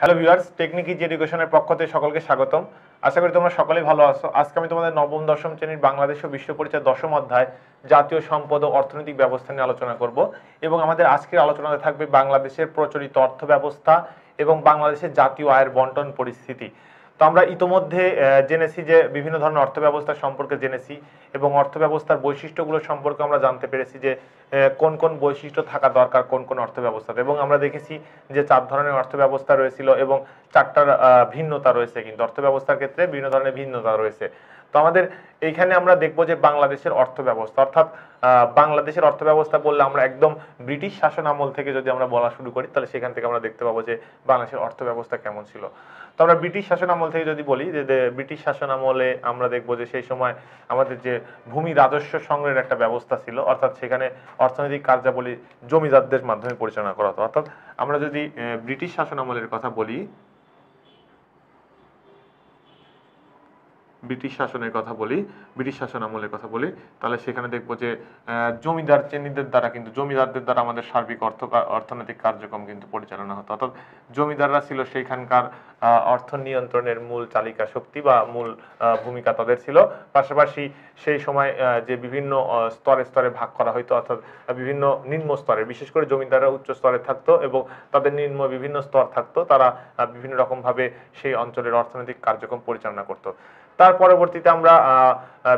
hello viewers technique easy এডুকেশনের পক্ষ থেকে সকলকে স্বাগতম আশা করি তোমরা সকলেই ভালো আছো আজকে আমি তোমাদের নবম দশম শ্রেণীর বাংলাদেশ ও বিশ্ব পরিচয় দশম অধ্যায় জাতীয় সম্পদ ও অর্থনৈতিক ব্যবস্থা নিয়ে আলোচনা করব এবং আমাদের আজকের আলোচনাতে থাকবে বাংলাদেশের প্রচলিত অর্থ ব্যবস্থা এবং বাংলাদেশের জাতীয় আয়ের বন্টন পরিস্থিতি তো আমরা ইতোমধ্যে জেনেছি যে বিভিন্ন ধরনের অর্থব্যবস্থা সম্পর্কে জেনেছি এবং অর্থব্যবস্থার বৈশিষ্ট্যগুলো সম্পর্কে আমরা জানতে পেরেছি যে কোন কোন বৈশিষ্ট্য থাকা দরকার কোন কোন অর্থব্যবস্থাতে এবং আমরা দেখেছি যে চার ধরনের অর্থব্যবস্থা রয়েছিল এবং চারটার ভিন্নতা রয়েছে কিন্তু অর্থব্যবস্থার ক্ষেত্রে বিভিন্ন ধরনের ভিন্নতা রয়েছে তো আমাদের এইখানে আমরা দেখব যে বাংলাদেশের অর্থ ব্যবস্থা অর্থাৎ বাংলাদেশের অর্থ ব্যবস্থা বললে আমরা একদম ব্রিটিশ শাসন আমল থেকে যদি আমরা বলা শুরু করি তাহলে সেখান থেকে আমরা দেখতে পাবো যে বাংলাদেশের অর্থ ব্যবস্থা কেমন ছিল তো আমরা ব্রিটিশ শাসন আমল থেকে যদি বলি যে ব্রিটিশ শাসন আমলে আমরা দেখবো যে সেই সময় আমাদের যে ভূমি রাজস্ব সংগ্রহের একটা ব্যবস্থা ছিল অর্থাৎ সেখানে অর্থনৈতিক কার্যাবলী জমিদারদের মাধ্যমে পরিচালনা করা হতো অর্থাৎ আমরা যদি ব্রিটিশ শাসন আমলের কথা বলি ব্রিটিশ শাসনের কথা বলি ব্রিটিশ শাসন আমলের কথা বলি তাহলে সেখানে দেখবো যে জমিদার চেনিদের দ্বারা কিন্তু জমিদারদের দ্বারা আমাদের সার্বিক অর্থ অর্থনৈতিক কার্যক্রম কিন্তু পরিচালনা হতো অর্থাৎ জমিদাররা ছিল সেইখানকার অর্থ নিয়ন্ত্রণের মূল চালিকা শক্তি বা মূল ভূমিকা তাদের ছিল পাশাপাশি সেই সময় যে বিভিন্ন স্তরে স্তরে ভাগ করা হইতো অর্থাৎ বিভিন্ন নিম্ন স্তরে বিশেষ করে জমিদাররা উচ্চ স্তরে থাকতো এবং তাদের নিম্ন বিভিন্ন স্তর থাকতো তারা বিভিন্ন রকমভাবে সেই অঞ্চলের অর্থনৈতিক কার্যক্রম পরিচালনা করতো তার পরবর্তীতে আমরা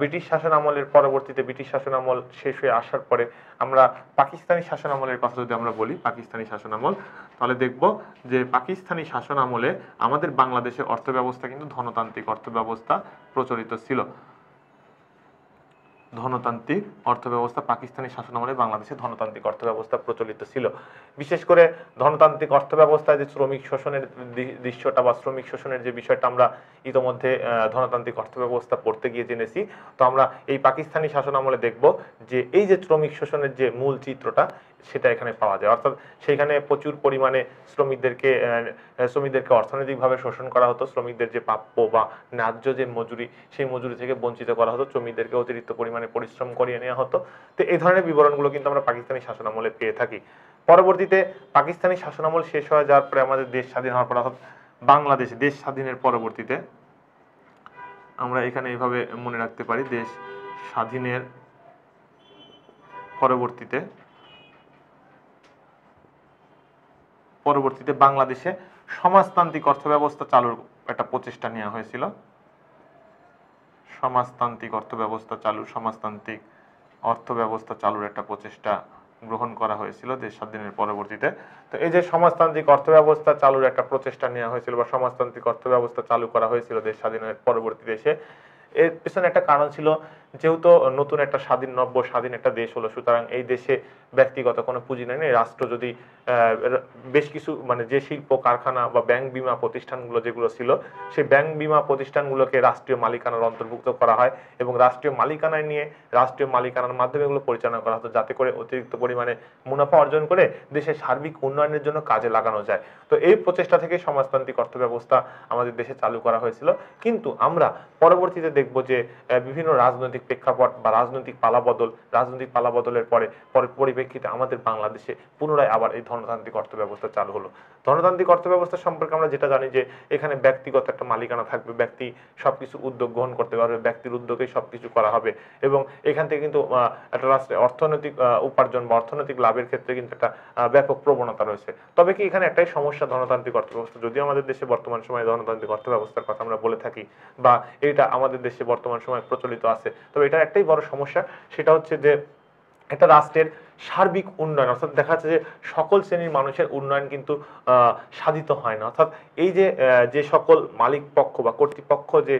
ব্রিটিশ শাসন আমলের পরবর্তীতে ব্রিটিশ শাসন আমল শেষ হয়ে আসার পরে আমরা পাকিস্তানি শাসন আমলের কথা যদি আমরা বলি পাকিস্তানি শাসন আমল তাহলে দেখব যে পাকিস্তানি শাসন আমলে আমাদের বাংলাদেশের অর্থব্যবস্থা কিন্তু ধনতান্ত্রিক অর্থব্যবস্থা প্রচলিত ছিল ধনতান্ত্রিক অর্থব্যবস্থা পাকিস্তানি শাসন আমলে বাংলাদেশে ধনতান্ত্রিক অর্থব্যবস্থা প্রচলিত ছিল বিশেষ করে ধনতান্ত্রিক অর্থব্যবস্থায় যে শ্রমিক শোষণের দৃশ্যটা বা শ্রমিক শোষণের যে বিষয়টা আমরা ইতোমধ্যে ধনতান্ত্রিক অর্থব্যবস্থা পড়তে গিয়ে জেনেছি তো আমরা এই পাকিস্তানি শাসন আমলে দেখব যে এই যে শ্রমিক শোষণের যে মূল চিত্রটা সেটা এখানে পাওয়া যায় অর্থাৎ সেখানে প্রচুর পরিমাণে শ্রমিকদেরকে শ্রমিকদেরকে অর্থনৈতিকভাবে শোষণ করা হতো শ্রমিকদের যে প্রাপ্য বা ন্যায্য যে মজুরি সেই মজুরি থেকে বঞ্চিত করা হতো শ্রমিকদেরকে অতিরিক্ত পরিমাণে পরিশ্রম করিয়ে নেওয়া হতো তো এই ধরনের বিবরণগুলো কিন্তু আমরা পাকিস্তানি শাসনামলে পেয়ে থাকি পরবর্তীতে পাকিস্তানি শাসনামল শেষ হয়ে যাওয়ার পরে আমাদের দেশ স্বাধীন হওয়ার পর অর্থাৎ বাংলাদেশ দেশ স্বাধীনের পরবর্তীতে আমরা এখানে এইভাবে মনে রাখতে পারি দেশ স্বাধীনের পরবর্তীতে পরবর্তীতে বাংলাদেশে সমাজতান্ত্রিক অর্থব্যবস্থা চালুর একটা প্রচেষ্টা নেওয়া হয়েছিল সমাজতান্ত্রিক অর্থব্যবস্থা চালু সমাজতান্ত্রিক অর্থব্যবস্থা চালুর একটা প্রচেষ্টা গ্রহণ করা হয়েছিল দেশ স্বাধীনের পরবর্তীতে তো এই যে সমাজতান্ত্রিক অর্থব্যবস্থা চালুর একটা প্রচেষ্টা নেওয়া হয়েছিল বা সমাজতান্ত্রিক অর্থব্যবস্থা চালু করা হয়েছিল দেশ স্বাধীনের পরবর্তী দেশে এর পেছনে একটা কারণ ছিল যেহেতু নতুন একটা স্বাধীন নব্য স্বাধীন একটা দেশ হলো সুতরাং এই দেশে ব্যক্তিগত কোনো পুঁজি নেই রাষ্ট্র যদি বেশ কিছু মানে যে শিল্প কারখানা বা ব্যাংক বিমা প্রতিষ্ঠানগুলো যেগুলো ছিল সেই ব্যাংক বিমা প্রতিষ্ঠানগুলোকে রাষ্ট্রীয় মালিকানার অন্তর্ভুক্ত করা হয় এবং রাষ্ট্রীয় মালিকানায় নিয়ে রাষ্ট্রীয় মালিকানার মাধ্যমে এগুলো পরিচালনা করা হতো যাতে করে অতিরিক্ত পরিমাণে মুনাফা অর্জন করে দেশের সার্বিক উন্নয়নের জন্য কাজে লাগানো যায় তো এই প্রচেষ্টা থেকে সমাজতান্ত্রিক অর্থ ব্যবস্থা আমাদের দেশে চালু করা হয়েছিল কিন্তু আমরা পরবর্তীতে দেখব দেখব যে বিভিন্ন রাজনৈতিক প্রেক্ষাপট বা রাজনৈতিক পালাবদল রাজনৈতিক পালাবদলের পরে পরে পরিপ্রেক্ষিতে আমাদের বাংলাদেশে পুনরায় আবার এই ধনতান্ত্রিক অর্থব্যবস্থা চালু হলো ধনতান্ত্রিক অর্থব্যবস্থা সম্পর্কে আমরা যেটা জানি যে এখানে ব্যক্তিগত একটা মালিকানা থাকবে ব্যক্তি সবকিছু উদ্যোগ গ্রহণ করতে পারবে ব্যক্তির উদ্যোগেই সবকিছু করা হবে এবং এখান থেকে কিন্তু একটা রাষ্ট্রের অর্থনৈতিক উপার্জন বা অর্থনৈতিক লাভের ক্ষেত্রে কিন্তু একটা ব্যাপক প্রবণতা রয়েছে তবে কি এখানে একটাই সমস্যা ধনতান্ত্রিক অর্থব্যবস্থা যদিও আমাদের দেশে বর্তমান সময়ে ধনতান্ত্রিক অর্থব্যবস্থার কথা আমরা বলে থাকি বা এটা আমাদের দেশে বর্তমান সময় প্রচলিত আছে তবে এটার একটাই বড় সমস্যা সেটা হচ্ছে যে একটা রাষ্ট্রের সার্বিক উন্নয়ন অর্থাৎ দেখা যাচ্ছে যে সকল শ্রেণীর মানুষের উন্নয়ন কিন্তু সাধিত হয় না অর্থাৎ এই যে যে সকল মালিক পক্ষ বা কর্তৃপক্ষ যে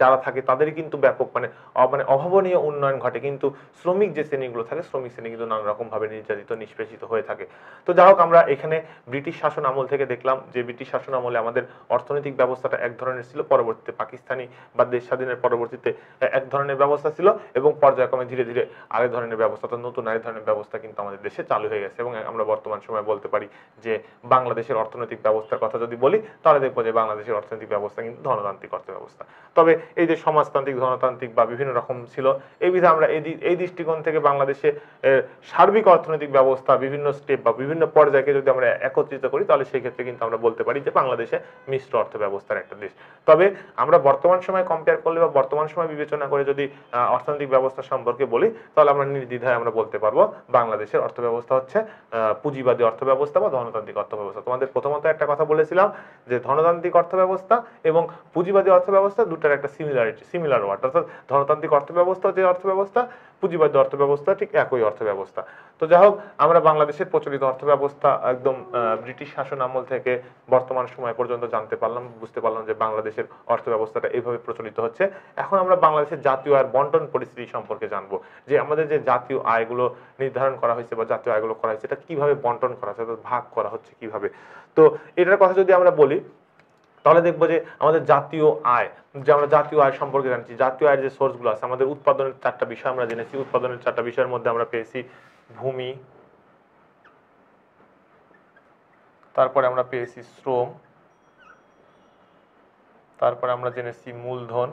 যারা থাকে তাদের কিন্তু ব্যাপক মানে মানে অভাবনীয় উন্নয়ন ঘটে কিন্তু শ্রমিক যে শ্রেণীগুলো থাকে শ্রমিক শ্রেণী কিন্তু নানা নির্যাতিত নিষ্পেষিত হয়ে থাকে তো যাই হোক আমরা এখানে ব্রিটিশ শাসন আমল থেকে দেখলাম যে ব্রিটিশ শাসন আমলে আমাদের অর্থনৈতিক ব্যবস্থাটা এক ধরনের ছিল পরবর্তীতে পাকিস্তানি বা দেশ স্বাধীনের পরবর্তীতে এক ধরনের ব্যবস্থা ছিল এবং পর্যায়ক্রমে ধীরে ধীরে আরেক ধরনের ব্যবস্থা নতুন আরেক ধরনের ব্যবস্থা ব্যবস্থা কিন্তু আমাদের দেশে চালু হয়ে গেছে এবং আমরা বর্তমান সময়ে বলতে পারি যে বাংলাদেশের অর্থনৈতিক ব্যবস্থার কথা যদি বলি তাহলে দেখবো যে বাংলাদেশের অর্থনৈতিক ব্যবস্থা কিন্তু ধনতান্ত্রিক অর্থ ব্যবস্থা তবে এই যে সমাজতান্ত্রিক ধনতান্ত্রিক বা বিভিন্ন রকম ছিল এই বিধে আমরা এই এই দৃষ্টিকোণ থেকে বাংলাদেশে সার্বিক অর্থনৈতিক ব্যবস্থা বিভিন্ন স্টেপ বা বিভিন্ন পর্যায়কে যদি আমরা একত্রিত করি তাহলে সেই ক্ষেত্রে কিন্তু আমরা বলতে পারি যে বাংলাদেশে মিশ্র অর্থ ব্যবস্থার একটা দেশ তবে আমরা বর্তমান সময় কম্পেয়ার করলে বা বর্তমান সময় বিবেচনা করে যদি অর্থনৈতিক ব্যবস্থা সম্পর্কে বলি তাহলে আমরা নির্দ্বিধায় আমরা বলতে পারবো বাংলাদেশের অর্থব্যবস্থা হচ্ছে পুঁজিবাদী অর্থব্যবস্থা বা ধনতান্ত্রিক অর্থব্যবস্থা তোমাদের প্রথমত একটা কথা বলেছিলাম যে ধনতান্ত্রিক অর্থব্যবস্থা এবং পুঁজিবাদী অর্থব্যবস্থা দুটার একটা সিমিলারিটি সিমিলার ওয়ার্ড অর্থাৎ ধনতান্ত্রিক অর্থব্যবস্থা যে অর্থব্যবস্থা পুঁজিবাদী অর্থব্যবস্থা ঠিক একই অর্থব্যবস্থা তো যাই হোক আমরা বাংলাদেশের প্রচলিত অর্থব্যবস্থা একদম ব্রিটিশ শাসন আমল থেকে বর্তমান সময় পর্যন্ত জানতে পারলাম বুঝতে পারলাম যে বাংলাদেশের অর্থব্যবস্থাটা এইভাবে প্রচলিত হচ্ছে এখন আমরা বাংলাদেশের জাতীয় আয়ের বন্টন পরিস্থিতি সম্পর্কে জানবো যে আমাদের যে জাতীয় আয়গুলো নির্ধারণ বন্টন করা হয়েছে বা জাতীয় আয়গুলো করা হয়েছে এটা কীভাবে বন্টন করা হয়েছে ভাগ করা হচ্ছে কিভাবে তো এটার কথা যদি আমরা বলি তাহলে দেখবো যে আমাদের জাতীয় আয় যে আমরা জাতীয় আয় সম্পর্কে জানছি জাতীয় আয়ের যে সোর্সগুলো আছে আমাদের উৎপাদনের চারটা বিষয় আমরা জেনেছি উৎপাদনের চারটা বিষয়ের মধ্যে আমরা পেয়েছি ভূমি তারপরে আমরা পেয়েছি শ্রম তারপরে আমরা জেনেছি মূলধন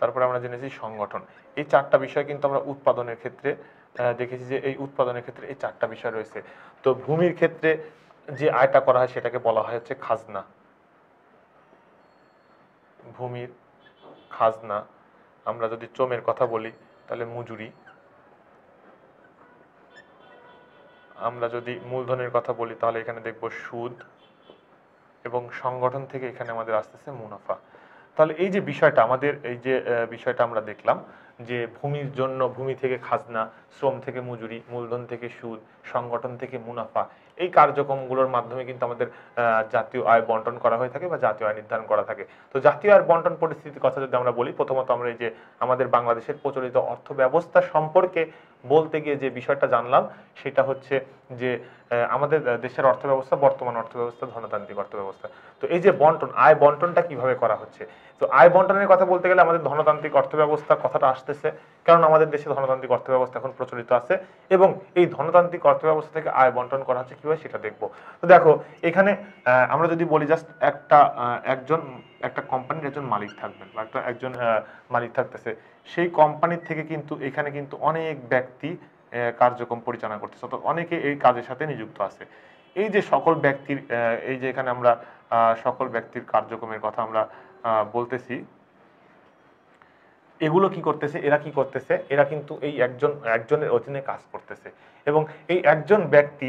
তারপরে আমরা জেনেছি সংগঠন এই চারটা বিষয় কিন্তু আমরা উৎপাদনের ক্ষেত্রে দেখেছি যে এই উৎপাদনের ক্ষেত্রে এই চারটা বিষয় রয়েছে তো ভূমির ক্ষেত্রে যে আয়টা করা হয় সেটাকে বলা হয় হচ্ছে খাজনা ভূমির খাজনা আমরা যদি চোমের কথা বলি তাহলে মজুরি আমরা যদি মূলধনের কথা বলি তাহলে এখানে দেখব সুদ এবং সংগঠন থেকে এখানে আমাদের আসতেছে মুনাফা তাহলে এই যে বিষয়টা আমাদের এই যে বিষয়টা আমরা দেখলাম যে ভূমির জন্য ভূমি থেকে খাজনা শ্রম থেকে মজুরি মূলধন থেকে সুদ সংগঠন থেকে মুনাফা এই কার্যক্রমগুলোর মাধ্যমে কিন্তু আমাদের জাতীয় আয় বন্টন করা হয়ে থাকে বা জাতীয় আয় নির্ধারণ করা থাকে তো জাতীয় আয় বন্টন পরিস্থিতির কথা যদি আমরা বলি প্রথমত আমরা এই যে আমাদের বাংলাদেশের প্রচলিত অর্থ ব্যবস্থা সম্পর্কে বলতে গিয়ে যে বিষয়টা জানলাম সেটা হচ্ছে যে আমাদের দেশের অর্থব্যবস্থা বর্তমান অর্থব্যবস্থা ধনতান্ত্রিক অর্থব্যবস্থা তো এই যে বন্টন আয় বন্টনটা কিভাবে করা হচ্ছে তো আয় বন্টনের কথা বলতে গেলে আমাদের ধনতান্ত্রিক অর্থব্যবস্থা কথাটা আসতেছে কারণ আমাদের দেশে ধনতান্ত্রিক অর্থব্যবস্থা এখন প্রচলিত আছে এবং এই ধনতান্ত্রিক অর্থব্যবস্থা থেকে আয় বন্টন করা হচ্ছে কিভাবে সেটা দেখব তো দেখো এখানে আমরা যদি বলি জাস্ট একটা একজন একটা কোম্পানির একজন মালিক থাকবেন বা একটা একজন মালিক থাকতেছে সেই কোম্পানির থেকে কিন্তু এখানে কিন্তু অনেক ব্যক্তি কার্যক্রম পরিচালনা করতেছে তো অনেকে এই কাজের সাথে নিযুক্ত আছে এই যে সকল ব্যক্তির এই যে এখানে আমরা সকল ব্যক্তির কার্যক্রমের কথা আমরা বলতেছি এগুলো কি করতেছে এরা কি করতেছে এরা কিন্তু এই একজন একজনের অধীনে কাজ করতেছে এবং এই একজন ব্যক্তি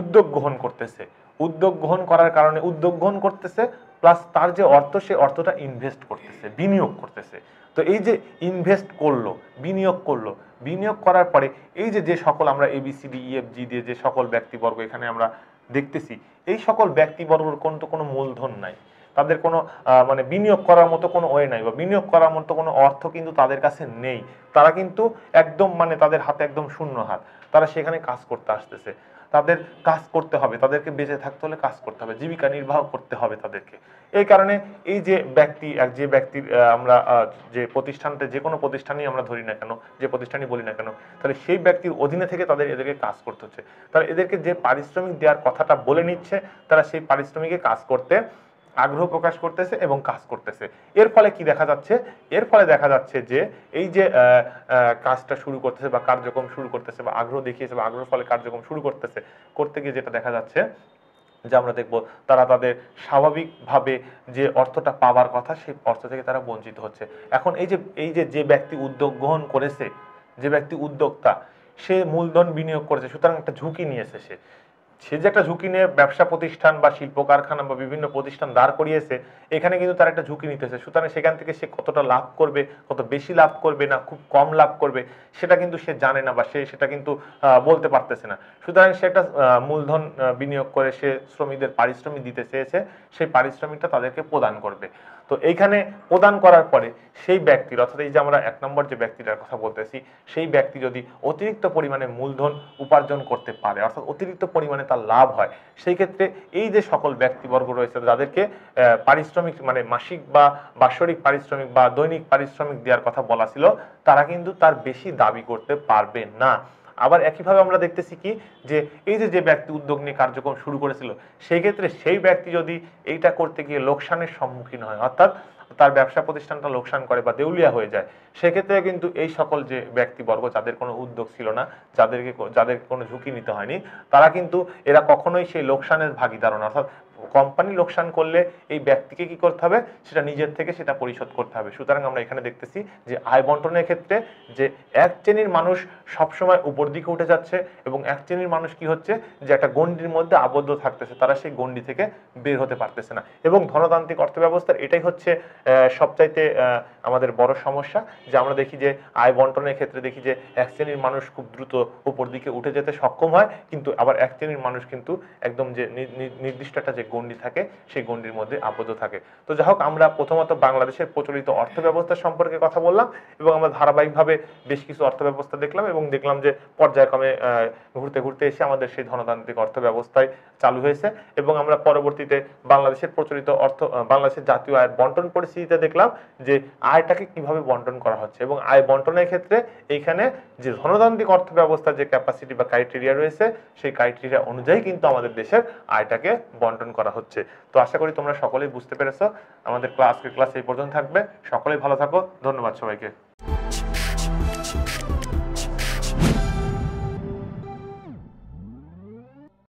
উদ্যোগ গ্রহণ করতেছে উদ্যোগ গ্রহণ করার কারণে উদ্যোগ গ্রহণ করতেছে প্লাস তার যে অর্থ সে অর্থটা ইনভেস্ট করতেছে বিনিয়োগ করতেছে তো এই যে ইনভেস্ট করলো বিনিয়োগ করলো বিনিয়োগ করার পরে এই যে যে সকল আমরা এবিসিডি ইএফজি e দিয়ে যে সকল ব্যক্তিবর্গ এখানে আমরা দেখতেছি এই সকল ব্যক্তিবর্গর কোন তো কোনো মূলধন নাই তাদের কোনো মানে বিনিয়োগ করার মতো কোনো ওয়ে নাই বা বিনিয়োগ করার মতো কোনো অর্থ কিন্তু তাদের কাছে নেই তারা কিন্তু একদম মানে তাদের হাতে একদম শূন্য হাত তারা সেখানে কাজ করতে আসতেছে তাদের কাজ করতে হবে তাদেরকে বেঁচে থাকতে হলে কাজ করতে হবে জীবিকা নির্বাহ করতে হবে তাদেরকে এই কারণে এই যে ব্যক্তি এক যে ব্যক্তির আমরা যে প্রতিষ্ঠানটা যে কোনো প্রতিষ্ঠানই আমরা ধরি না কেন যে প্রতিষ্ঠানই বলি না কেন তাহলে সেই ব্যক্তির অধীনে থেকে তাদের এদেরকে কাজ করতে হচ্ছে তারা এদেরকে যে পারিশ্রমিক দেওয়ার কথাটা বলে নিচ্ছে তারা সেই পারিশ্রমিকে কাজ করতে আগ্রহ প্রকাশ করতেছে এবং কাজ করতেছে এর ফলে কি দেখা যাচ্ছে এর ফলে দেখা যাচ্ছে যে এই যে কাজটা শুরু করতেছে বা কার্যক্রম শুরু করতেছে বা আগ্রহ দেখিয়েছে বা আগ্রহ ফলে কার্যক্রম শুরু করতেছে করতে গিয়ে যেটা দেখা যাচ্ছে যে আমরা দেখব তারা তাদের স্বাভাবিকভাবে যে অর্থটা পাওয়ার কথা সেই অর্থ থেকে তারা বঞ্চিত হচ্ছে এখন এই যে এই যে যে ব্যক্তি উদ্যোগ গ্রহণ করেছে যে ব্যক্তি উদ্যোক্তা সে মূলধন বিনিয়োগ করেছে সুতরাং একটা ঝুঁকি নিয়েছে সে সে যে একটা ঝুঁকি নিয়ে ব্যবসা প্রতিষ্ঠান বা শিল্প কারখানা বা বিভিন্ন প্রতিষ্ঠান দাঁড় করিয়েছে এখানে কিন্তু তার একটা ঝুঁকি নিতেছে সুতরাং সেখান থেকে সে কতটা লাভ করবে কত বেশি লাভ করবে না খুব কম লাভ করবে সেটা কিন্তু সে জানে না বা সে সেটা কিন্তু বলতে পারতেছে না সুতরাং সে একটা মূলধন বিনিয়োগ করে সে শ্রমিকদের পারিশ্রমিক দিতে চেয়েছে সেই পারিশ্রমিকটা তাদেরকে প্রদান করবে তো এইখানে প্রদান করার পরে সেই ব্যক্তির অর্থাৎ এই যে আমরা এক নম্বর যে ব্যক্তিটার কথা বলতেছি সেই ব্যক্তি যদি অতিরিক্ত পরিমাণে মূলধন উপার্জন করতে পারে অর্থাৎ অতিরিক্ত পরিমাণে তার লাভ হয় সেই ক্ষেত্রে এই যে সকল ব্যক্তিবর্গ রয়েছে যাদেরকে পারিশ্রমিক মানে মাসিক বা বাৎসরিক পারিশ্রমিক বা দৈনিক পারিশ্রমিক দেওয়ার কথা বলা ছিল তারা কিন্তু তার বেশি দাবি করতে পারবে না আবার একইভাবে আমরা দেখতেছি কি যে এই যে যে ব্যক্তি উদ্যোগ নিয়ে কার্যক্রম শুরু করেছিল সেই ক্ষেত্রে সেই ব্যক্তি যদি এইটা করতে গিয়ে লোকসানের সম্মুখীন হয় অর্থাৎ তার ব্যবসা প্রতিষ্ঠানটা লোকসান করে বা দেউলিয়া হয়ে যায় সেক্ষেত্রে কিন্তু এই সকল যে ব্যক্তিবর্গ যাদের কোনো উদ্যোগ ছিল না যাদেরকে যাদের কোনো ঝুঁকি নিতে হয়নি তারা কিন্তু এরা কখনোই সেই লোকসানের ভাগিদার অর্থাৎ কোম্পানি লোকসান করলে এই ব্যক্তিকে কি করতে হবে সেটা নিজের থেকে সেটা পরিশোধ করতে হবে সুতরাং আমরা এখানে দেখতেছি যে আয় বন্টনের ক্ষেত্রে যে এক শ্রেণীর মানুষ সবসময় উপর দিকে উঠে যাচ্ছে এবং এক শ্রেণীর মানুষ কি হচ্ছে যে একটা গণ্ডির মধ্যে আবদ্ধ থাকতেছে তারা সেই গণ্ডি থেকে বের হতে পারতেছে না এবং ধনতান্ত্রিক অর্থব্যবস্থার এটাই হচ্ছে সবচাইতে আমাদের বড় সমস্যা যে আমরা দেখি যে আয় বন্টনের ক্ষেত্রে দেখি যে এক শ্রেণীর মানুষ খুব দ্রুত উপর দিকে উঠে যেতে সক্ষম হয় কিন্তু আবার এক শ্রেণীর মানুষ কিন্তু একদম যে নির্দিষ্ট একটা যে গণ্ডি থাকে সেই গণ্ডির মধ্যে আবদ্ধ থাকে তো যাই হোক আমরা প্রথমত বাংলাদেশের প্রচলিত অর্থ ব্যবস্থা সম্পর্কে কথা বললাম এবং আমরা ধারাবাহিকভাবে বেশ কিছু অর্থ ব্যবস্থা দেখলাম এবং দেখলাম যে পর্যায়ক্রমে ঘুরতে ঘুরতে এসে আমাদের সেই ধনতান্ত্রিক অর্থ ব্যবস্থায় চালু হয়েছে এবং আমরা পরবর্তীতে বাংলাদেশের প্রচলিত অর্থ বাংলাদেশের জাতীয় আয়ের বন্টন পরিস্থিতিতে দেখলাম যে আয়টাকে কিভাবে বন্টন করা হচ্ছে এবং আয় বন্টনের ক্ষেত্রে এইখানে যে ধনতান্ত্রিক অর্থ ব্যবস্থার যে ক্যাপাসিটি বা ক্রাইটেরিয়া রয়েছে সেই ক্রাইটেরিয়া অনুযায়ী কিন্তু আমাদের দেশের আয়টাকে বন্টন করা করা হচ্ছে তো আশা করি তোমরা সকলেই বুঝতে পেরেছ আমাদের ক্লাস ক্লাস এই পর্যন্ত থাকবে সকলেই ভালো থাকো ধন্যবাদ সবাইকে